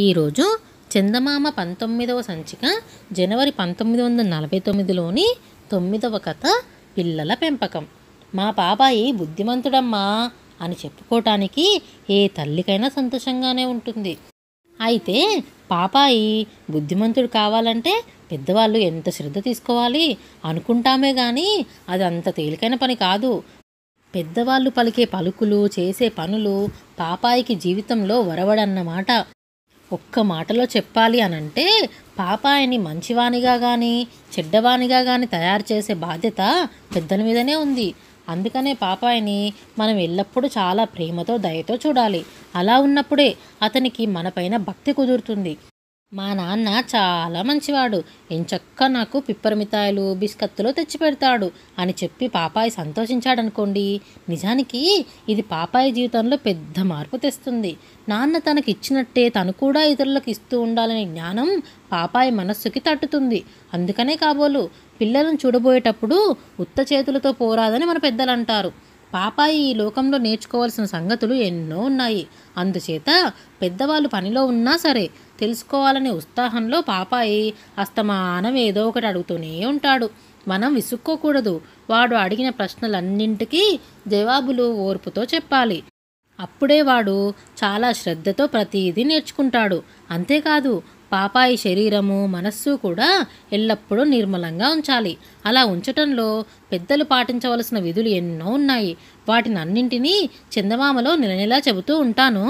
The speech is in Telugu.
ఈరోజు చందమామ పంతొమ్మిదవ సంచిక జనవరి పంతొమ్మిది వందల నలభై తొమ్మిదిలోని తొమ్మిదవ కథ పిల్లల పెంపకం మా బాబాయి బుద్ధిమంతుడమ్మా అని చెప్పుకోవటానికి ఏ తల్లికైనా సంతోషంగానే ఉంటుంది అయితే పాపాయి బుద్ధిమంతుడు కావాలంటే పెద్దవాళ్ళు ఎంత శ్రద్ధ తీసుకోవాలి అనుకుంటామే కానీ అది అంత తేలికైన పని కాదు పెద్దవాళ్ళు పలికే పలుకులు చేసే పనులు పాపాయికి జీవితంలో వరవడన్నమాట ఒక్క మాటలో చెప్పాలి అనంటే పాపాయిని మంచివాణిగా కానీ చెడ్డవాణిగా కానీ తయారు చేసే బాధ్యత పెద్దల మీదనే ఉంది అందుకనే పాపాయిని మనం ఎల్లప్పుడూ చాలా ప్రేమతో దయతో చూడాలి అలా ఉన్నప్పుడే అతనికి మనపైన భక్తి కుదురుతుంది మా నాన్న చాలా మంచివాడు ఎంచక్క నాకు పిప్పరమితాయలు బిస్కత్తులో తెచ్చిపెడతాడు అని చెప్పి పాపాయి సంతోషించాడనుకోండి నిజానికి ఇది పాపాయి జీవితంలో పెద్ద మార్పు తెస్తుంది నాన్న తనకి ఇచ్చినట్టే తను కూడా ఇతరులకు ఇస్తూ ఉండాలనే జ్ఞానం పాపాయి మనస్సుకి తట్టుతుంది అందుకనే కాబోలు పిల్లలను చూడబోయేటప్పుడు ఉత్త చేతులతో పోరాదని మన పెద్దలు అంటారు పాపాయి ఈ లోకంలో నేర్చుకోవాల్సిన సంగతులు ఎన్నో ఉన్నాయి అందుచేత పెద్దవాళ్ళు పనిలో ఉన్నా సరే తెలుసుకోవాలనే ఉత్సాహంలో పాపాయి అస్తమానం ఏదో ఒకటి అడుగుతూనే ఉంటాడు మనం విసుక్కోకూడదు వాడు అడిగిన ప్రశ్నలన్నింటికీ జవాబులు ఓర్పుతో చెప్పాలి అప్పుడే వాడు చాలా శ్రద్ధతో ప్రతిదీ నేర్చుకుంటాడు అంతేకాదు పాపాయి శరీరము మనస్సు కూడా ఎల్లప్పుడూ నిర్మలంగా ఉంచాలి అలా ఉంచటంలో పెద్దలు పాటించవలసిన విధులు ఎన్నో ఉన్నాయి వాటిని అన్నింటినీ చందమామలో నెల నెలా చెబుతూ ఉంటాను